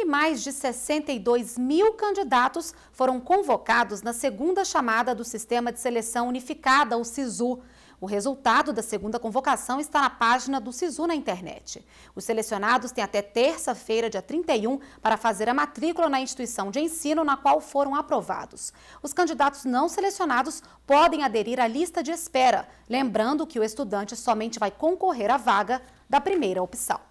e mais de 62 mil candidatos foram convocados na segunda chamada do Sistema de Seleção Unificada, o SISU. O resultado da segunda convocação está na página do SISU na internet. Os selecionados têm até terça-feira, dia 31, para fazer a matrícula na instituição de ensino na qual foram aprovados. Os candidatos não selecionados podem aderir à lista de espera, lembrando que o estudante somente vai concorrer à vaga da primeira opção.